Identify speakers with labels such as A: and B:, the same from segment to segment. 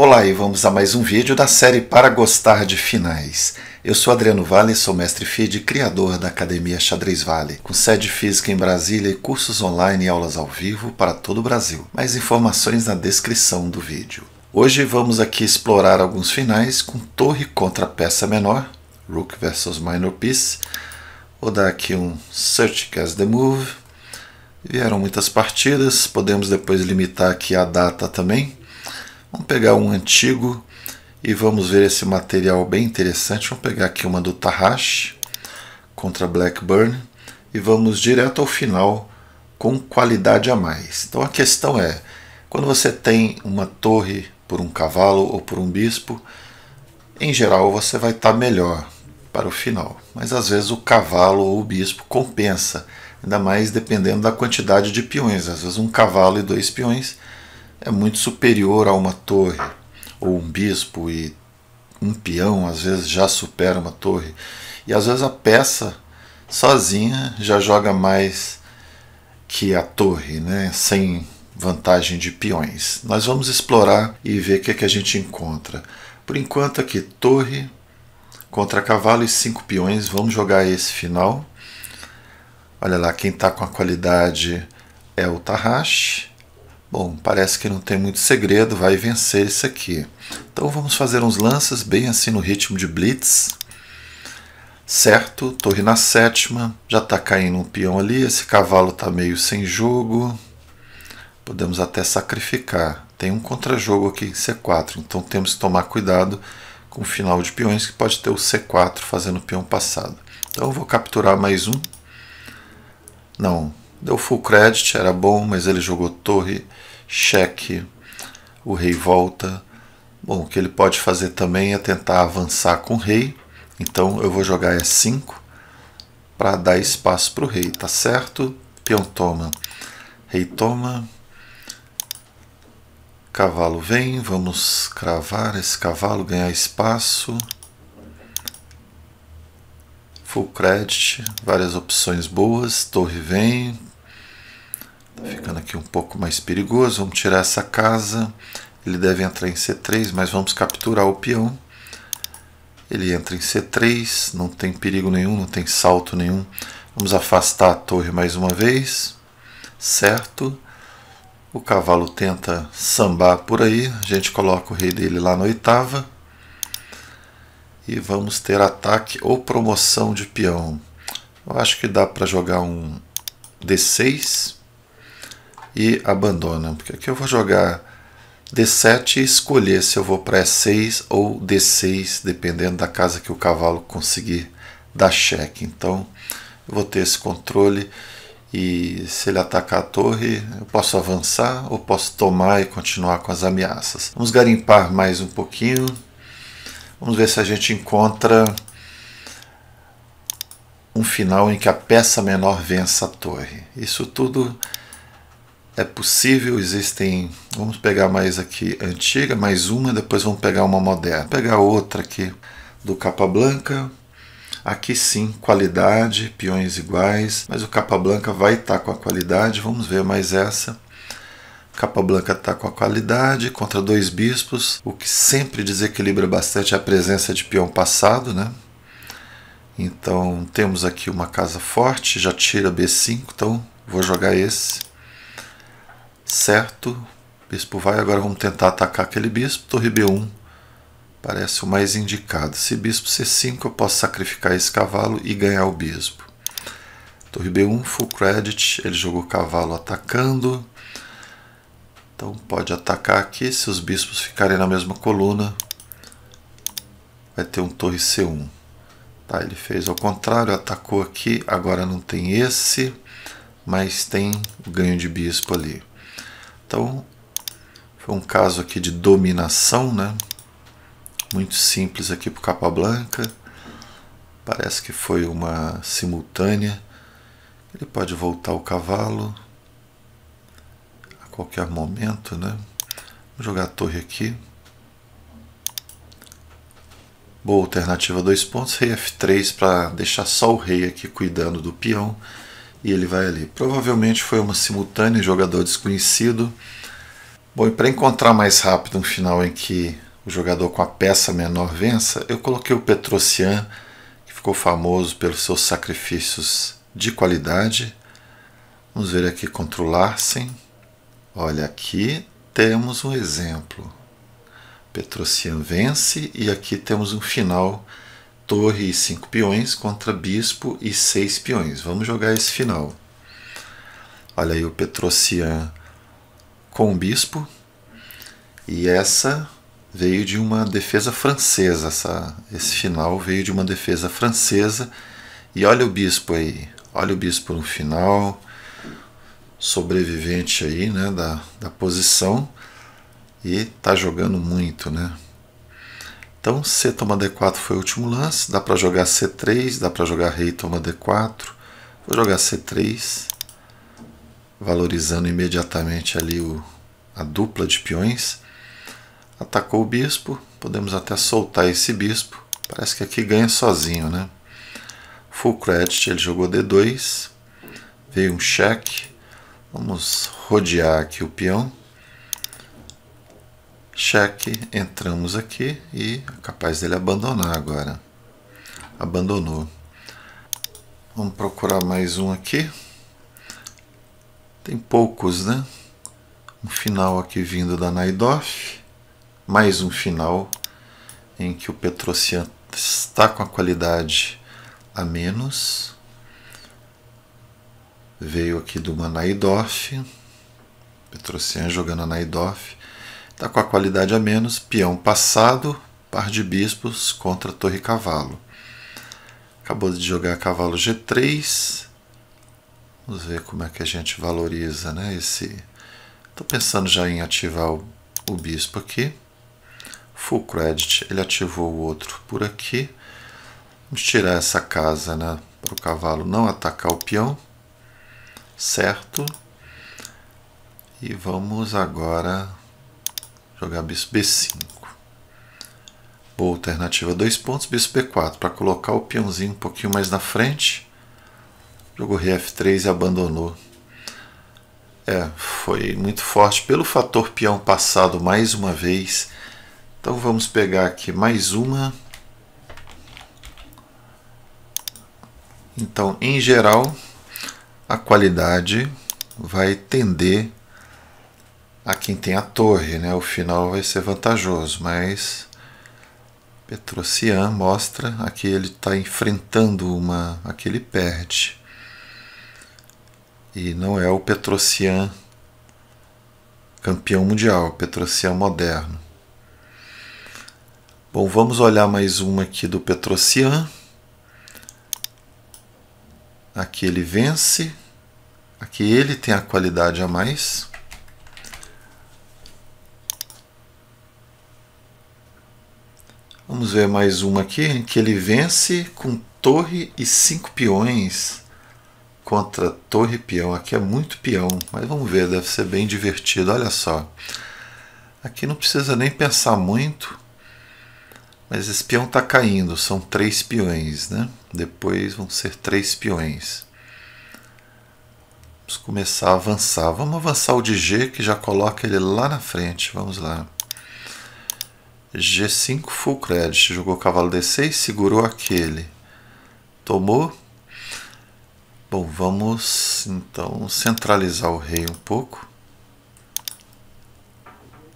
A: Olá e vamos a mais um vídeo da série Para Gostar de Finais. Eu sou Adriano Vale, sou mestre FIDE, criador da Academia Xadrez Vale, com sede física em Brasília e cursos online e aulas ao vivo para todo o Brasil. Mais informações na descrição do vídeo. Hoje vamos aqui explorar alguns finais com torre contra peça menor, Rook versus Minor Piece. Vou dar aqui um Search as the Move. Vieram muitas partidas, podemos depois limitar aqui a data também Vamos pegar um antigo e vamos ver esse material bem interessante. Vamos pegar aqui uma do Tahashi contra Blackburn e vamos direto ao final com qualidade a mais. Então a questão é, quando você tem uma torre por um cavalo ou por um bispo, em geral você vai estar tá melhor para o final. Mas às vezes o cavalo ou o bispo compensa, ainda mais dependendo da quantidade de peões. Às vezes um cavalo e dois peões é muito superior a uma torre, ou um bispo e um peão às vezes já supera uma torre. E às vezes a peça sozinha já joga mais que a torre, né? sem vantagem de peões. Nós vamos explorar e ver o que, é que a gente encontra. Por enquanto aqui, torre contra cavalo e cinco peões. Vamos jogar esse final. Olha lá, quem está com a qualidade é o Tarrache. Bom, parece que não tem muito segredo, vai vencer isso aqui. Então vamos fazer uns lances bem assim no ritmo de blitz. Certo, torre na sétima, já está caindo um peão ali, esse cavalo está meio sem jogo. Podemos até sacrificar. Tem um contrajogo aqui em C4, então temos que tomar cuidado com o final de peões, que pode ter o C4 fazendo o peão passado. Então eu vou capturar mais um. Não, Deu full credit, era bom, mas ele jogou torre, cheque, o rei volta. Bom, o que ele pode fazer também é tentar avançar com o rei. Então eu vou jogar E5 para dar espaço para o rei, tá certo? Peão toma, rei toma, cavalo vem, vamos cravar esse cavalo, ganhar espaço. Full credit, várias opções boas, torre vem, ficando aqui um pouco mais perigoso. Vamos tirar essa casa. Ele deve entrar em C3, mas vamos capturar o peão. Ele entra em C3, não tem perigo nenhum, não tem salto nenhum. Vamos afastar a torre mais uma vez. Certo. O cavalo tenta sambar por aí. A gente coloca o rei dele lá na oitava. E vamos ter ataque ou promoção de peão. Eu acho que dá para jogar um D6 e abandonam. Porque aqui eu vou jogar D7 e escolher se eu vou para E6 ou D6, dependendo da casa que o cavalo conseguir dar cheque. Então eu vou ter esse controle e se ele atacar a torre, eu posso avançar ou posso tomar e continuar com as ameaças. Vamos garimpar mais um pouquinho. Vamos ver se a gente encontra um final em que a peça menor vença a torre. Isso tudo é possível, existem. Vamos pegar mais aqui antiga, mais uma, depois vamos pegar uma moderna. Vou pegar outra aqui do capa blanca. Aqui sim, qualidade, peões iguais, mas o capa blanca vai estar tá com a qualidade. Vamos ver mais essa. capa Blanca está com a qualidade contra dois bispos, o que sempre desequilibra bastante a presença de peão passado, né? Então temos aqui uma casa forte, já tira B5, então vou jogar esse certo. Bispo vai, agora vamos tentar atacar aquele bispo. Torre B1 parece o mais indicado. Se bispo C5, eu posso sacrificar esse cavalo e ganhar o bispo. Torre B1, full credit. Ele jogou cavalo atacando. Então pode atacar aqui. Se os bispos ficarem na mesma coluna, vai ter um torre C1. Tá, ele fez ao contrário, atacou aqui. Agora não tem esse, mas tem o ganho de bispo ali. Então, foi um caso aqui de dominação, né? Muito simples aqui para capa blanca. Parece que foi uma simultânea. Ele pode voltar o cavalo a qualquer momento, né? Vou jogar a torre aqui. Boa alternativa, dois pontos. Rei F3 para deixar só o rei aqui cuidando do peão e ele vai ali. Provavelmente foi uma simultânea, jogador desconhecido. Bom, e para encontrar mais rápido um final em que o jogador com a peça menor vença, eu coloquei o Petrocian, que ficou famoso pelos seus sacrifícios de qualidade. Vamos ver aqui contra o Larsen. Olha, aqui temos um exemplo. Petrocian vence e aqui temos um final torre e cinco peões contra bispo e seis peões. Vamos jogar esse final. Olha aí o Petrocian com o bispo. E essa veio de uma defesa francesa. Essa, esse final veio de uma defesa francesa. E olha o bispo aí. Olha o bispo no final. Sobrevivente aí, né, da, da posição. E tá jogando muito, né? Então C toma D4 foi o último lance, dá para jogar C3, dá para jogar rei toma D4. Vou jogar C3, valorizando imediatamente ali o, a dupla de peões. Atacou o bispo, podemos até soltar esse bispo. Parece que aqui ganha sozinho, né? Full credit, ele jogou D2, veio um cheque. Vamos rodear aqui o peão cheque, entramos aqui e é capaz dele abandonar agora. Abandonou. Vamos procurar mais um aqui. Tem poucos, né? Um final aqui vindo da Naidoff. Mais um final em que o Petrocian está com a qualidade a menos. Veio aqui do Naidoff. Petrocian jogando a Naidoff está com a qualidade a menos, peão passado, par de bispos contra torre cavalo. Acabou de jogar cavalo G3. Vamos ver como é que a gente valoriza, né, esse... Estou pensando já em ativar o, o bispo aqui. Full credit, ele ativou o outro por aqui. Vamos tirar essa casa, né, para o cavalo não atacar o peão. Certo. E vamos agora Jogar bispo B5. Boa alternativa. Dois pontos, bispo B4. Para colocar o peãozinho um pouquinho mais na frente. Jogou rei F3 e abandonou. É, foi muito forte pelo fator peão passado mais uma vez. Então vamos pegar aqui mais uma. Então, em geral, a qualidade vai tender a quem tem a torre, né? O final vai ser vantajoso, mas Petrocian mostra aqui ele está enfrentando uma, aqui ele perde. E não é o Petrocian campeão mundial, o Petrocian moderno. Bom, vamos olhar mais uma aqui do Petrocian. Aqui ele vence, aqui ele tem a qualidade a mais. Vamos ver mais uma aqui, que ele vence com torre e cinco peões contra torre e peão. Aqui é muito peão, mas vamos ver, deve ser bem divertido. Olha só, aqui não precisa nem pensar muito, mas esse peão está caindo, são três peões, né? Depois vão ser três peões. Vamos começar a avançar. Vamos avançar o de G, que já coloca ele lá na frente. Vamos lá. G5 full credit, jogou cavalo D6, segurou aquele, tomou. Bom, vamos então centralizar o rei um pouco.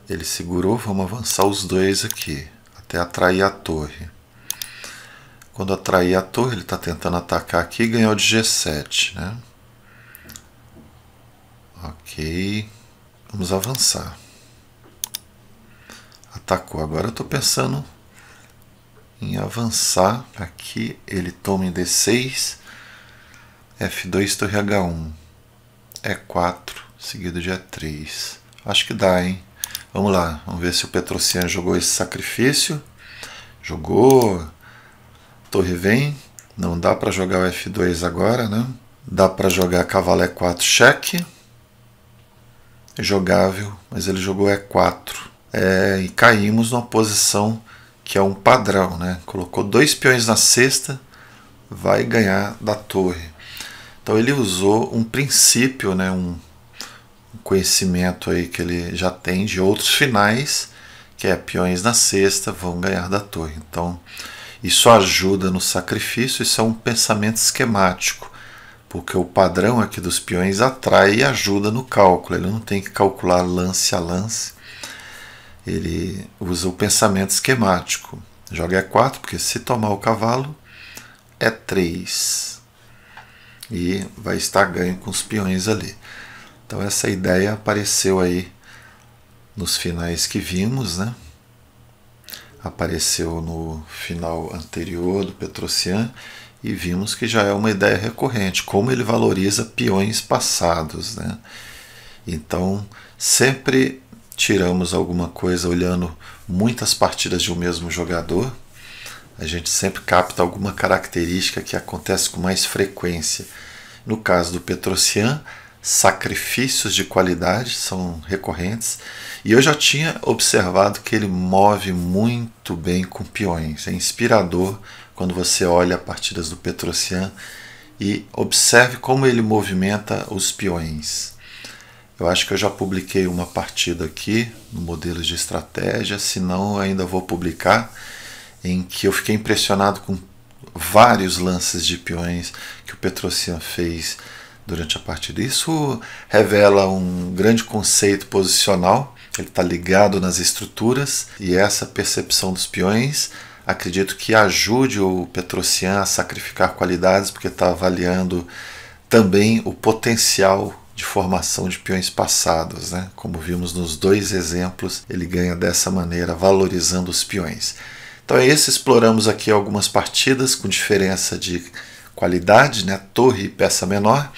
A: Ele segurou, vamos avançar os dois aqui, até atrair a torre. Quando atrair a torre, ele está tentando atacar aqui e ganhou de G7, né? Ok, vamos avançar atacou. Agora eu estou pensando em avançar aqui. Ele toma em D6, F2, torre H1, E4, seguido de e 3 Acho que dá, hein? Vamos lá, vamos ver se o Petrocian jogou esse sacrifício. Jogou. Torre vem. Não dá para jogar o F2 agora, né? Dá para jogar cavalo E4 cheque. Jogável, mas ele jogou E4 é, e caímos numa posição que é um padrão, né? Colocou dois peões na sexta, vai ganhar da torre. Então ele usou um princípio, né? Um conhecimento aí que ele já tem de outros finais, que é peões na sexta vão ganhar da torre. Então isso ajuda no sacrifício, isso é um pensamento esquemático, porque o padrão aqui dos peões atrai e ajuda no cálculo. Ele não tem que calcular lance a lance ele usa o pensamento esquemático. Joga é 4, porque se tomar o cavalo, é 3. E vai estar ganho com os peões ali. Então essa ideia apareceu aí nos finais que vimos, né? Apareceu no final anterior do Petrocian e vimos que já é uma ideia recorrente, como ele valoriza peões passados, né? Então, sempre tiramos alguma coisa olhando muitas partidas de um mesmo jogador. A gente sempre capta alguma característica que acontece com mais frequência. No caso do Petrocian, sacrifícios de qualidade são recorrentes e eu já tinha observado que ele move muito bem com peões. É inspirador quando você olha partidas do Petrocian e observe como ele movimenta os peões. Eu acho que eu já publiquei uma partida aqui no modelo de estratégia, se não ainda vou publicar, em que eu fiquei impressionado com vários lances de peões que o Petrocian fez durante a partida. Isso revela um grande conceito posicional, ele está ligado nas estruturas e essa percepção dos peões acredito que ajude o Petrocian a sacrificar qualidades, porque está avaliando também o potencial de formação de peões passados. Né? Como vimos nos dois exemplos, ele ganha dessa maneira, valorizando os peões. Então é isso, exploramos aqui algumas partidas com diferença de qualidade, né? torre e peça menor.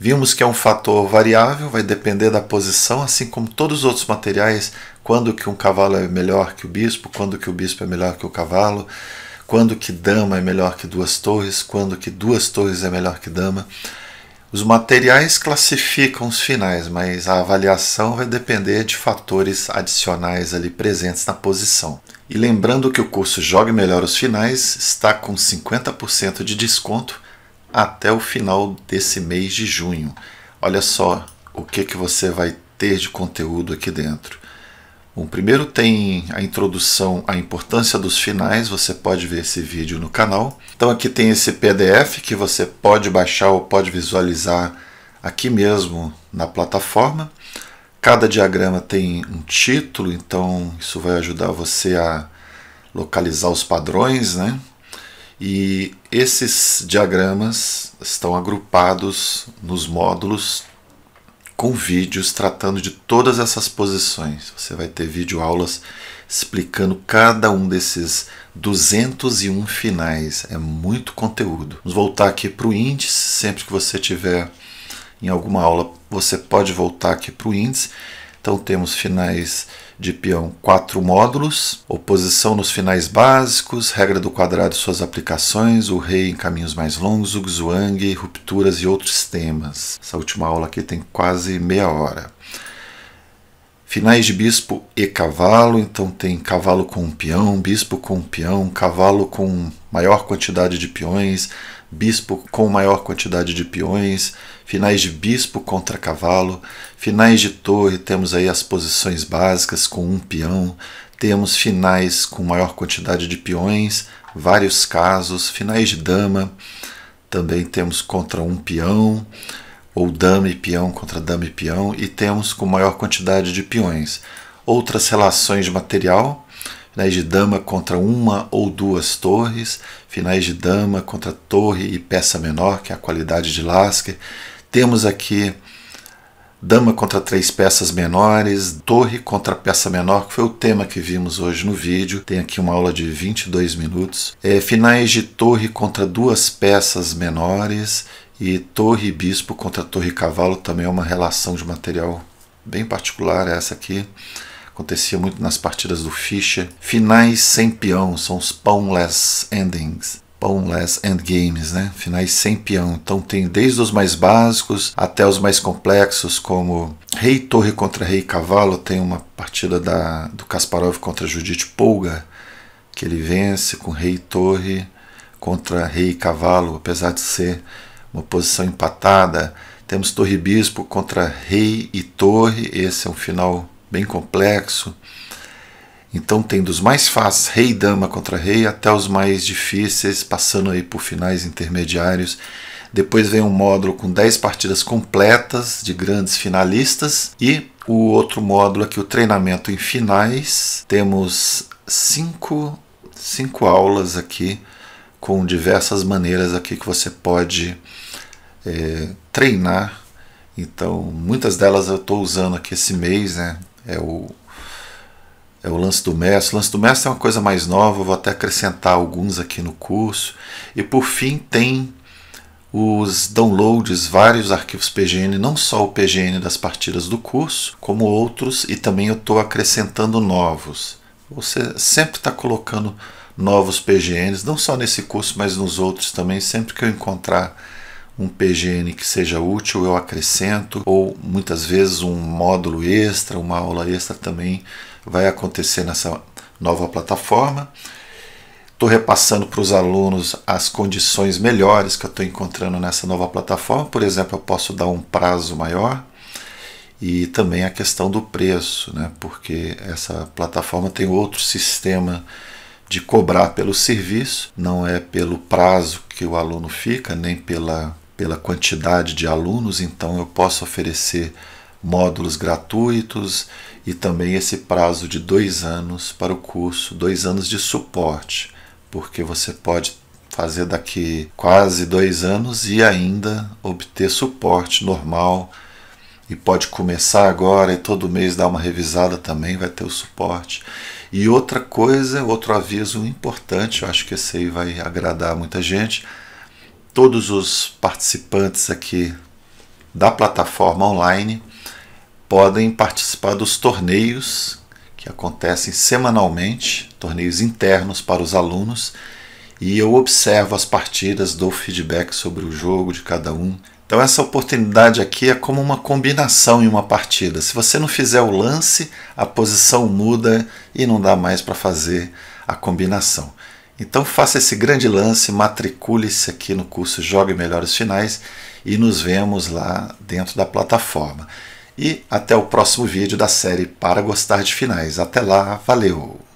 A: Vimos que é um fator variável, vai depender da posição, assim como todos os outros materiais, quando que um cavalo é melhor que o bispo, quando que o bispo é melhor que o cavalo, quando que dama é melhor que duas torres, quando que duas torres é melhor que dama. Os materiais classificam os finais, mas a avaliação vai depender de fatores adicionais ali presentes na posição. E lembrando que o curso Jogue Melhor os Finais está com 50% de desconto até o final desse mês de junho. Olha só o que, que você vai ter de conteúdo aqui dentro. Bom, primeiro tem a introdução à importância dos finais, você pode ver esse vídeo no canal. Então aqui tem esse PDF que você pode baixar ou pode visualizar aqui mesmo na plataforma. Cada diagrama tem um título, então isso vai ajudar você a localizar os padrões, né? E esses diagramas estão agrupados nos módulos com vídeos tratando de todas essas posições. Você vai ter vídeo aulas explicando cada um desses 201 finais. É muito conteúdo. Vamos voltar aqui para o índice. Sempre que você tiver em alguma aula, você pode voltar aqui para o índice então temos finais de peão quatro módulos, oposição nos finais básicos, regra do quadrado e suas aplicações, o rei em caminhos mais longos, o zhuang, rupturas e outros temas. Essa última aula aqui tem quase meia hora. Finais de bispo e cavalo, então tem cavalo com um peão, bispo com um peão, cavalo com maior quantidade de peões, bispo com maior quantidade de peões, finais de bispo contra cavalo, finais de torre, temos aí as posições básicas com um peão, temos finais com maior quantidade de peões, vários casos, finais de dama, também temos contra um peão, ou dama e peão contra dama e peão, e temos com maior quantidade de peões. Outras relações de material, finais de dama contra uma ou duas torres, finais de dama contra torre e peça menor, que é a qualidade de Lasker, temos aqui dama contra três peças menores, torre contra peça menor, que foi o tema que vimos hoje no vídeo. Tem aqui uma aula de 22 minutos. É, finais de torre contra duas peças menores e torre e bispo contra torre e cavalo também é uma relação de material bem particular essa aqui. Acontecia muito nas partidas do Fischer. Finais sem peão são os pawnless endings. Pawnless games, né? Finais sem peão. Então tem desde os mais básicos até os mais complexos, como Rei Torre contra Rei Cavalo. Tem uma partida da, do Kasparov contra Judith Polga, que ele vence com Rei Torre contra Rei Cavalo, apesar de ser uma posição empatada. Temos Torre Bispo contra Rei e Torre, esse é um final bem complexo. Então tem dos mais fáceis, rei dama contra rei, até os mais difíceis, passando aí por finais intermediários. Depois vem um módulo com 10 partidas completas de grandes finalistas e o outro módulo aqui, é o treinamento em finais. Temos 5 cinco aulas aqui com diversas maneiras aqui que você pode é, treinar. Então, muitas delas eu estou usando aqui esse mês, né? É o é o lance do mestre. O lance do mestre é uma coisa mais nova, vou até acrescentar alguns aqui no curso. E por fim tem os downloads, vários arquivos PGN, não só o PGN das partidas do curso, como outros, e também eu estou acrescentando novos. Você sempre está colocando novos PGNs, não só nesse curso, mas nos outros também. Sempre que eu encontrar um PGN que seja útil, eu acrescento, ou muitas vezes um módulo extra, uma aula extra também vai acontecer nessa nova plataforma. Estou repassando para os alunos as condições melhores que eu estou encontrando nessa nova plataforma. Por exemplo, eu posso dar um prazo maior e também a questão do preço, né? porque essa plataforma tem outro sistema de cobrar pelo serviço, não é pelo prazo que o aluno fica, nem pela, pela quantidade de alunos, então eu posso oferecer módulos gratuitos e também esse prazo de dois anos para o curso, dois anos de suporte, porque você pode fazer daqui quase dois anos e ainda obter suporte normal e pode começar agora e todo mês dar uma revisada também, vai ter o suporte. E outra coisa, outro aviso importante, eu acho que esse aí vai agradar muita gente. Todos os participantes aqui da plataforma online podem participar dos torneios que acontecem semanalmente, torneios internos para os alunos, e eu observo as partidas, dou feedback sobre o jogo de cada um. Então essa oportunidade aqui é como uma combinação em uma partida. Se você não fizer o lance, a posição muda e não dá mais para fazer a combinação. Então faça esse grande lance, matricule-se aqui no curso Jogue Melhores Finais e nos vemos lá dentro da plataforma e até o próximo vídeo da série Para Gostar de Finais. Até lá, valeu!